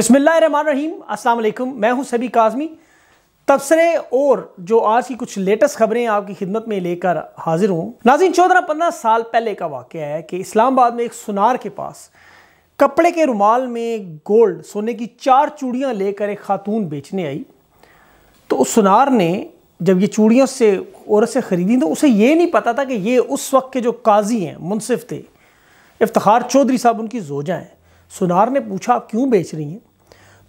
अस्सलाम वालेकुम मैं हूं सभी काजमी तबसरे और जो आज की कुछ लेटेस्ट खबरें आपकी खिदमत में लेकर हाजिर हूं नाजिन चौदह पंद्रह साल पहले का वाक़ है कि इस्लामाबाद में एक सुनार के पास कपड़े के रुमाल में गोल्ड सोने की चार चूड़ियाँ लेकर एक खातून बेचने आई तो उस सुनार ने जब ये चूड़ियों से औरत से ख़रीदी तो उसे ये नहीं पता था कि ये उस वक्त के जो काजी हैं मुनसिफ थे इफ्तार चौधरी साहब उनकी जोजा हैं सुनार ने पूछा आप क्यों बेच रही हैं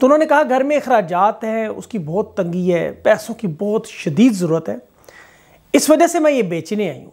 तो उन्होंने कहा घर में अखराज हैं उसकी बहुत तंगी है पैसों की बहुत शदीद ज़रूरत है इस वजह से मैं ये बेचने आई हूँ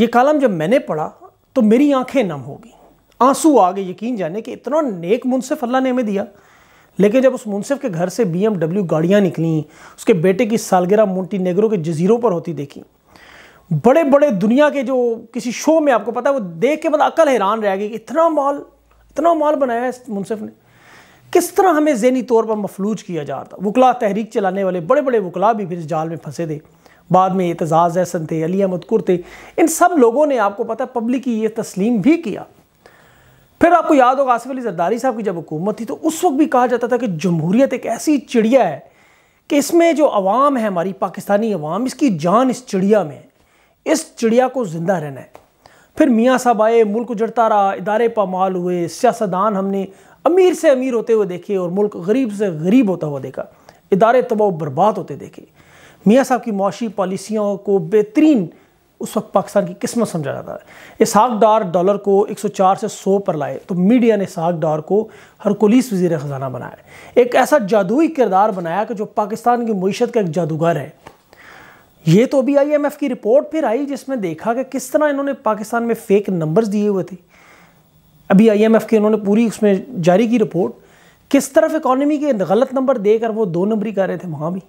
ये कलम जब मैंने पढ़ा तो मेरी आंखें नम हो गई आंसू आ गए यकीन जाने कि इतना नेक मुनसिफ अल्लाह ने हमें दिया लेकिन जब उस मुनसिफ के घर से बी एम डब्ल्यू गाड़ियाँ निकली उसके बेटे की सालगिरह मोटी के जजीरों पर होती देखी बड़े बड़े दुनिया के जो किसी शो में आपको पता है वो देख के मतलब अकल हैरान रह गई कि इतना माल इतना माल बनाया है इस मुनसिफ ने किस तरह हमें जहनी तौर पर मफलूज किया जा रहा था वकला तहरीक चलाने वाले बड़े बड़े वकला भी फिर इस जाल में फंसे थे बाद में एतजाज़ अहसन थे अली अहमद कुर थे इन सब लोगों ने आपको पता है पब्लिक की ये तस्लीम भी किया फिर आपको याद होगा आसिफ अली जरदारी साहब की जब हुकूमत थी तो उस वक्त भी कहा जाता था कि जमहूरियत एक ऐसी चिड़िया है कि इसमें जो आवाम है हमारी पाकिस्तानी अवाम इसकी जान इस चिड़िया में है इस चिड़िया को ज़िंदा रहना है फिर मियाँ साहब आए मुल्क उजड़ता रहा इदारे पामाल हुए सियासतदान हमने अमीर से अमीर होते हुए देखे और मुल्क गरीब से गरीब होता हुआ देखा इदारे तबाह बर्बाद होते देखे मियाँ साहब की मुशी पॉलिसियों को बेहतरीन उस वक्त पाकिस्तान की किस्मत समझा जाता है साग डार डॉलर को 104 से 100 पर लाए तो मीडिया ने साग डार को हरकुलिस वजीर ख़जाना बनाया एक ऐसा जादुई किरदार बनाया कि जो पाकिस्तान की मीशत का एक जादूगर है ये तो अभी आईएमएफ की रिपोर्ट फिर आई जिसमें देखा कि किस तरह इन्होंने पाकिस्तान में फेक नंबर्स दिए हुए थे अभी आईएमएफ की उन्होंने पूरी उसमें जारी की रिपोर्ट किस तरफ इकोनॉमी के गलत नंबर देकर वो दो नंबरी कर रहे थे वहाँ भी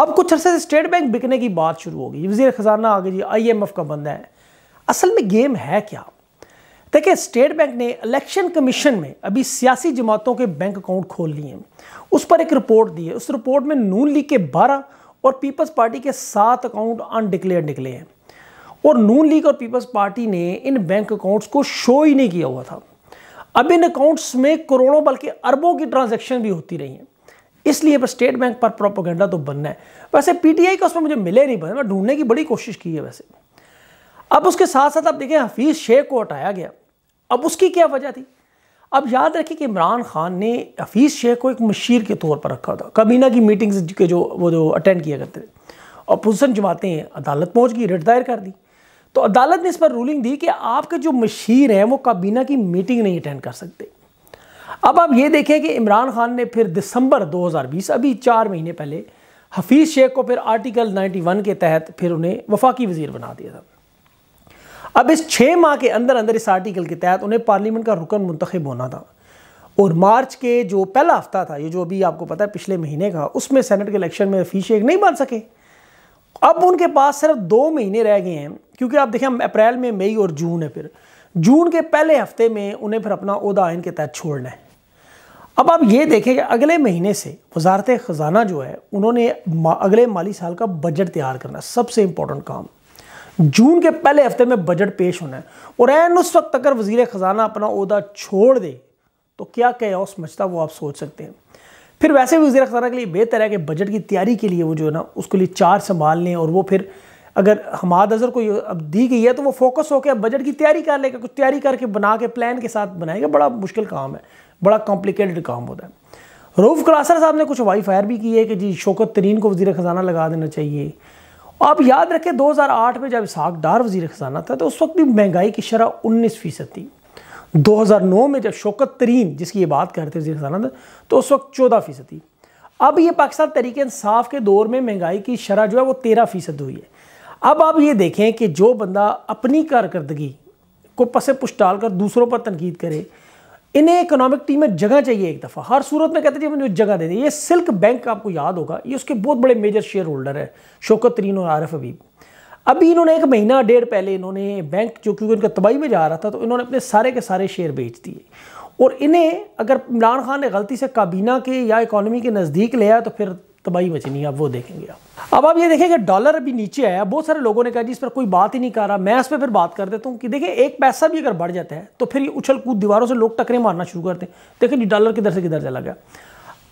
अब कुछ अरसे से स्टेट बैंक बिकने की बात शुरू हो गई वजीर खजाना आ गई जी एफ का बंदा है असल में गेम है क्या देखिए स्टेट बैंक ने इलेक्शन कमीशन में अभी सियासी जमातों के बैंक अकाउंट खोल लिए हैं उस पर एक रिपोर्ट दी है उस रिपोर्ट में नून लीग के बारह और पीपल्स पार्टी के सात अकाउंट अनडिक्लेयर निकले हैं और नून लीग और पीपल्स पार्टी ने इन बैंक अकाउंट्स को शो ही नहीं किया हुआ था अब इन अकाउंट्स में करोड़ों बल्कि अरबों की ट्रांजेक्शन भी होती रही हैं इसलिए पर स्टेट बैंक पर प्रोपोगेंडा तो बनना है वैसे पीटीआई का उसमें मुझे मिले नहीं बने मैं ढूंढने की बड़ी कोशिश की है वैसे अब उसके साथ साथ आप देखें हफीज़ शेख को हटाया गया अब उसकी क्या वजह थी अब याद रखिए कि इमरान खान ने हफीज़ शेख को एक मशीर के तौर पर रखा था कबीना की मीटिंग्स के जो वो जो अटेंड किया करते थे अपोजिशन जमातें अदालत पहुंच गई रिट दायर कर दी तो अदालत ने इस पर रूलिंग दी कि आपके जो मशीर हैं वो काबीना की मीटिंग नहीं अटेंड कर सकते अब आप ये देखें कि इमरान खान ने फिर दिसंबर 2020 अभी चार महीने पहले हफीज़ शेख को फिर आर्टिकल 91 के तहत फिर उन्हें वफाकी वजीर बना दिया था अब इस छः माह के अंदर अंदर इस आर्टिकल के तहत उन्हें पार्लियामेंट का रुकन मंतखब होना था और मार्च के जो पहला हफ्ता था ये जो अभी आपको पता है पिछले महीने का उसमें सेनेट के इलेक्शन में हफीज शेख नहीं बन सके अब उनके पास सिर्फ दो महीने रह गए हैं क्योंकि आप देखें अप्रैल में मई और जून है फिर जून के पहले हफ्ते में उन्हें फिर अपना उहदा आयन के तहत छोड़ना है अब आप ये देखें कि अगले महीने से वजारत ख़जाना जो है उन्होंने अगले माली साल का बजट तैयार करना सबसे इम्पोर्टेंट काम जून के पहले हफ्ते में बजट पेश होना है और एन उस वक्त अगर वजीर ख़जाना अपना अहदा छोड़ दे तो क्या क्या मचता वो आप सोच सकते हैं फिर वैसे भी वजी खजाना के लिए बेहतर है कि बजट की तैयारी के लिए वो जो है ना उसके लिए चार संभाल लें और वो फिर अगर हमाद अजहर को अब दी गई है तो वो फोकस होकर बजट की तैयारी कर लेगा कुछ तैयारी करके बना के प्लान के साथ बनाएगा बड़ा मुश्किल काम है बड़ा कॉम्प्लिकेटेड काम होता है रऊफ़ कलासर साहब ने कुछ वाई फायर भी की है कि जी शोकत तरीन को वजी ख़जाना लगा देना चाहिए आप याद रखें 2008 में जब साग डार वजी ख़जाना था तो उस वक्त भी महंगाई की शरह उन्नीस फ़ीसद थी 2009 में जब शौकत तरीन जिसकी ये बात करते वजी खजाना तो उस वक्त चौदह फीसद थी अब ये पाकिस्तान तरीके इंसाफ के दौर में महंगाई की शरह जो है वो तेरह फीसद हुई है अब आप ये देखें कि जो बंदा अपनी कारकर्दगी को पसे पुछ डाल कर दूसरों पर तनकीद करे इन्हें इकोनॉमिक टीम में जगह चाहिए एक दफ़ा हर सूरत में कहते हैं मुझे जगह दे दी ये सिल्क बैंक आपको याद होगा ये उसके बहुत बड़े मेजर शेयर होल्डर है शौकत तरीन और आरफ अबीब अभी इन्होंने एक महीना डेढ़ पहले इन्होंने बैंक जो क्योंकि उनका तबाही में जा रहा था तो इन्होंने अपने सारे के सारे शेयर बेच दिए और इन्हें अगर इमरान खान ने गलती से काबीना के या इकॉनमी के नज़दीक ले आया तो फिर तबाही मचनी आप वो देखेंगे आप अब आप ये देखें कि डॉलर अभी नीचे आया बहुत सारे लोगों ने कहा जी इस पर कोई बात ही नहीं कर रहा मैं इस पर फिर बात कर देता हूँ कि देखिए एक पैसा भी अगर बढ़ जाता है तो फिर ये उछल कूद दीवारों से लोग टकरे मारना शुरू करते हैं देखें जी डॉलर किधर से किधर चला गया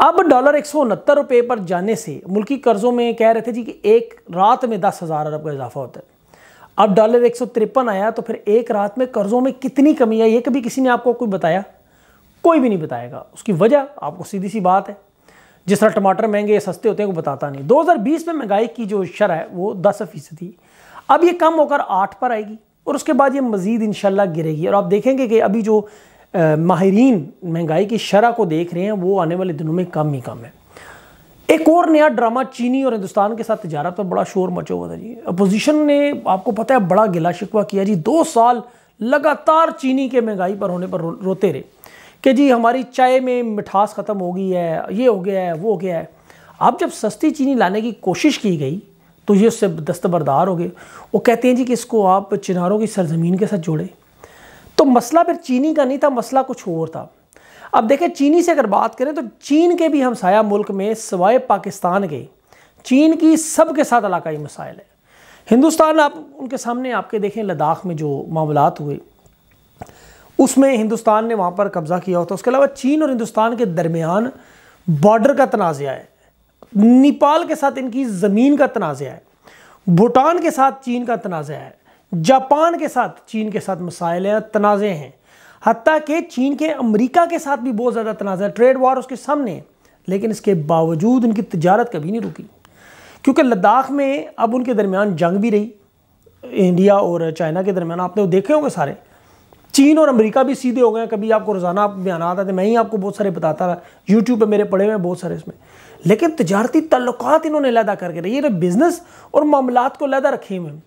अब डॉलर एक सौ उनहत्तर रुपये पर जाने से मुल्की कर्ज़ों में कह रहे थे जी कि एक रात में दस हज़ार अरब का इजाफा होता है अब डॉलर एक सौ तिरपन आया तो फिर एक रात में कर्ज़ों में कितनी कमी आई ये कभी किसी ने आपको कोई बताया कोई भी नहीं बताएगा उसकी वजह आपको सीधी सी बात है जिस तरह टमाटर महंगे या सस्ते होते हैं वो बताता नहीं 2020 में महंगाई की जो शरह है वो दस फीसदी अब ये कम होकर आठ पर आएगी और उसके बाद ये मज़ीद इन गिरेगी और आप देखेंगे कि अभी जो माहरीन महंगाई की शरह को देख रहे हैं वो आने वाले दिनों में कम ही कम है एक और नया ड्रामा चीनी और हिंदुस्तान के साथ तजारत पर बड़ा शोर मचा हुआ था जी अपोजिशन ने आपको पता है बड़ा गिला शिकवा किया जी दो साल लगातार चीनी के महंगाई पर होने पर रो, रोते रहे कि जी हमारी चाय में मिठास ख़त्म हो गई है ये हो गया है वो हो गया है अब जब सस्ती चीनी लाने की कोशिश की गई तो ये उससे दस्तबरदार हो गए वो कहते हैं जी कि इसको आप चिनारों की सरजमीन के साथ जोड़ें तो मसला फिर चीनी का नहीं था मसला कुछ और था अब देखें चीनी से अगर बात करें तो चीन के भी हमसाया मुल्क में सवाए पाकिस्तान के चीन की सब के साथ इलाकाई मसाइल है हिंदुस्तान आप उनके सामने आपके देखें लद्दाख में जो मामला हुए उसमें हिंदुस्तान ने वहाँ पर कब्ज़ा किया होता उसके अलावा चीन और हिंदुस्तान के दरमियान बॉर्डर का तनाज़ है नेपाल के साथ इनकी ज़मीन का तनाज़ है भूटान के साथ चीन का तनाज़ है जापान के साथ चीन के साथ मसाइल हैं तनाज़े हैं हती कि चीन के अमेरिका के साथ भी बहुत ज़्यादा तनाज़ है ट्रेड वार उसके सामने है लेकिन इसके बावजूद उनकी तजारत कभी नहीं रुकी क्योंकि लद्दाख में अब उनके दरमियान जंग भी रही इंडिया और चाइना के दरमियान आपने वो देखे होंगे सारे चीन और अमेरिका भी सीधे हो गए कभी आपको रोज़ाना आप बयान आता थे मैं ही आपको बहुत सारे बताता रहा यूट्यूब पे मेरे पड़े हुए हैं बहुत सारे इसमें लेकिन तजारती तल्लुकात इन्होंने लैदा करके रही है बिज़नेस और मामला को लैदा रखे हुए हैं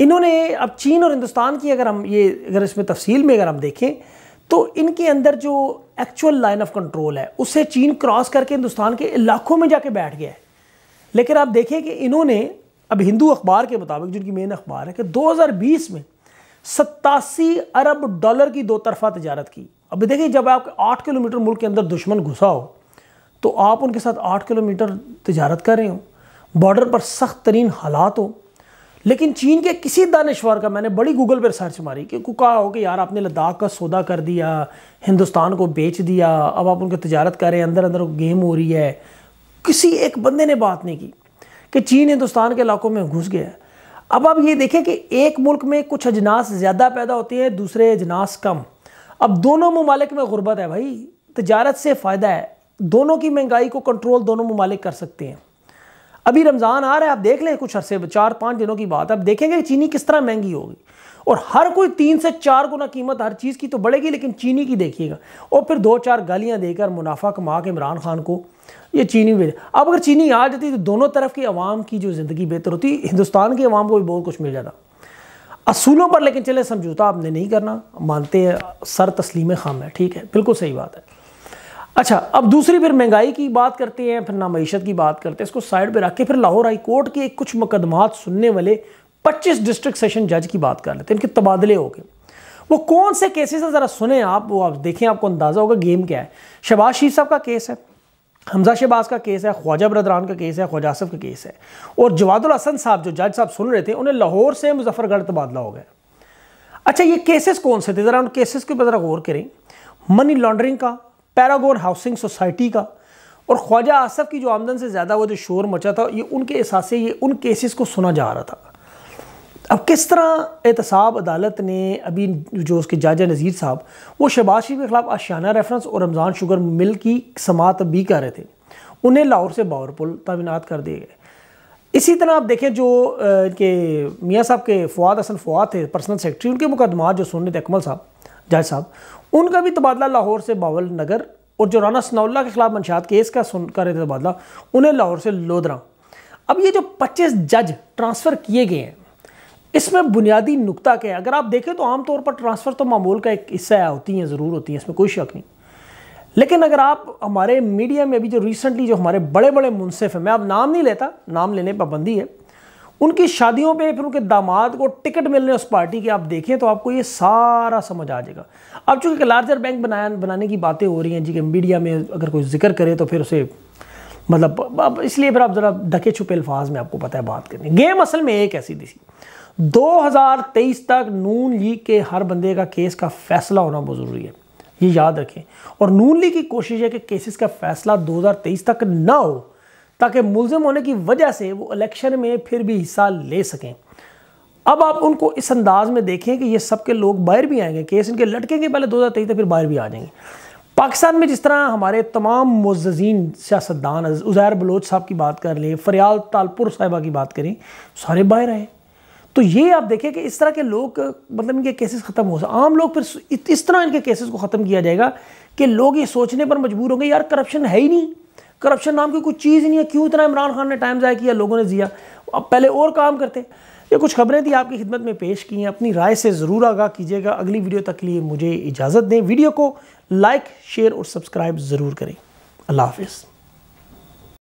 इन्होंने अब चीन और हिंदुस्तान की अगर हम ये अगर इसमें तफसील में अगर हम देखें तो इनके अंदर जो एक्चुअल लाइन ऑफ कंट्रोल है उससे चीन क्रॉस करके हिंदुस्तान के इलाकों में जाके बैठ गया है लेकिन आप देखें कि इन्होंने अब हिंदू अखबार के मुताबिक जिनकी मेन अखबार है कि 2020 में सत्तासी अरब डॉलर की दो तरफा तजारत की अब देखिए जब आप आठ किलोमीटर मुल्क के अंदर दुश्मन घुसा हो तो आप उनके साथ आठ किलोमीटर तजारत कर रहे हो बॉर्डर पर सख्त तरीन हालात हो लेकिन चीन के किसी दानश्वर का मैंने बड़ी गूगल पर सर्च मारी कि कहा हो कि यार आपने लद्दाख का सौदा कर दिया हिंदुस्तान को बेच दिया अब आप उनकी तजारत कर रहे हैं अंदर अंदर गेम हो रही है किसी एक बंदे ने बात नहीं की कि चीन हिंदुस्तान के इलाकों में घुस गया अब आप ये देखें कि एक मुल्क में कुछ अजनास ज़्यादा पैदा होते हैं दूसरे अजनास कम अब दोनों ममालिक में गुर्बत है भाई तजारत से फ़ायदा है दोनों की महंगाई को कंट्रोल दोनों ममालिक कर सकते हैं अभी रमज़ान आ रहा है आप देख लें कुछ अरसे चार पाँच दिनों की बात आप देखेंगे कि चीनी किस तरह महंगी होगी और हर कोई तीन से चार गुना कीमत हर चीज़ की तो बढ़ेगी लेकिन चीनी की देखिएगा और फिर दो चार गालियाँ देकर मुनाफा कमा के इमरान खान को ये चीनी भेज अब अगर चीनी आ जाती तो दोनों तरफ की आवाम की जो ज़िंदगी बेहतर होती हिंदुस्तान की आवाम को भी बहुत कुछ मिल जाता असूलों पर लेकिन चले समझौता आपने नहीं करना मानते हैं सर तस्लीम खाम है ठीक है बिल्कुल सही बात है अच्छा अब दूसरी फिर महंगाई की बात करते हैं फिर नामीशत की बात करते हैं इसको साइड पर रख के फिर लाहौर हाई कोर्ट के कुछ मुकदमात सुनने वाले 25 डिस्ट्रिक्ट सेशन जज की बात कर लेते हैं इनके तबादले हो गए वो कौन से केसेस हैं ज़रा सुने आप वो आप देखें आपको अंदाज़ा होगा गेम क्या है शबाज शीफ साहब का केस है हमजा शहबाज का केस है ख्वाजा बरदरान का केस है ख्वाजा आसफ का केस है और जवादुल हसन साहब जो जज साहब सुन रहे थे उन्हें लाहौर से मुजफ्फरगढ़ तबादला हो गया अच्छा ये केसेस कौन से थे ज़रा उन केसेस के ऊपर ज़रा गौर करें मनी लॉन्ड्रिंग का पैरागोन हाउसिंग सोसाइटी का और ख्वाजा आसफ की जो आमदन से ज़्यादा वो जो शोर मचा था ये उनके एहसास ये उन केसेस को सुना जा रहा था अब किस तरह एहतसाब अदालत ने अभी जो उसके जाजा नज़ीर साहब वो शहबाज शरीफ के ख़िलाफ़ आशियाना रेफरेंस और रमज़ान शुगर मिल की समात भी कर रहे थे उन्हें लाहौर से बावरपुल तैनात कर दिए गए इसी तरह आप देखें जो इनके मियाँ साहब के फवाद हसन फवाद थे पर्सनल सेक्रेटरी उनके मुकदमा जो सुनने थे अकमल साहब जाय साहब उनका भी तबादला लाहौर से बावल नगर और जो राना सनाउल्ला के खिलाफ मंशात केस का सुन कर रहे थे तबादला उन्हें लाहौर से लोधरा अब ये जो 25 जज ट्रांसफ़र किए गए हैं इसमें बुनियादी नुकता क्या है अगर आप देखें तो आमतौर पर ट्रांसफ़र तो मामूल का एक हिस्सा होती हैं ज़रूर होती हैं इसमें कोई शक नहीं लेकिन अगर आप हमारे मीडिया में अभी जो रिसेंटली जो हमारे बड़े बड़े मुनसिफ हैं मैं अब नाम नहीं लेता नाम लेने पाबंदी है उनकी शादियों पे फिर उनके दामाद को टिकट मिलने उस पार्टी के आप देखें तो आपको ये सारा समझ आ जाएगा अब चूंकि लार्जर बैंक बनाया बनाने की बातें हो रही हैं जी के मीडिया में अगर कोई जिक्र करे तो फिर उसे मतलब अब इसलिए फिर आप ज़रा ढके छुपे अल्फाज में आपको पता है बात करनी गेम असल में एक ऐसी थी 2023 तक नून लीग के हर बंदे का केस का फैसला होना बहुत ज़रूरी है ये याद रखें और नून लीग की कोशिश है कि केसेस का फैसला 2023 तक ना हो ताकि मुलजम होने की वजह से वो इलेक्शन में फिर भी हिस्सा ले सकें अब आप उनको इस अंदाज में देखें कि ये सब के लोग बाहर भी आएंगे केस इनके लटकेंगे पहले दो हज़ार तेईस तक फिर बाहर भी आ जाएंगे पाकिस्तान में जिस तरह हमारे तमाम मुजीन सियासतदान उज़ैर बलोच साहब की बात कर लें फरियाल तालपुर साहिबा की बात करें सारे बाहर आए तो ये आप देखें कि इस तरह के लोग मतलब इनके केसेस ख़त्म हो सकते आम लोग फिर इस तरह इनके केसेस को ख़त्म किया जाएगा कि लोग ये सोचने पर मजबूर होंगे यार करप्शन है ही नहीं करप्शन नाम की कुछ चीज़ नहीं है क्यों इतना इमरान खान ने टाइम ज़ाय किया लोगों ने दिया अब पहले और काम करते ये कुछ खबरें थी आपकी खिदमत में पेश की हैं अपनी राय से ज़रूर आगाह कीजिएगा अगली वीडियो तक के लिए मुझे इजाज़त दें वीडियो को लाइक शेयर और सब्सक्राइब ज़रूर करें अल्लाह हाफिज़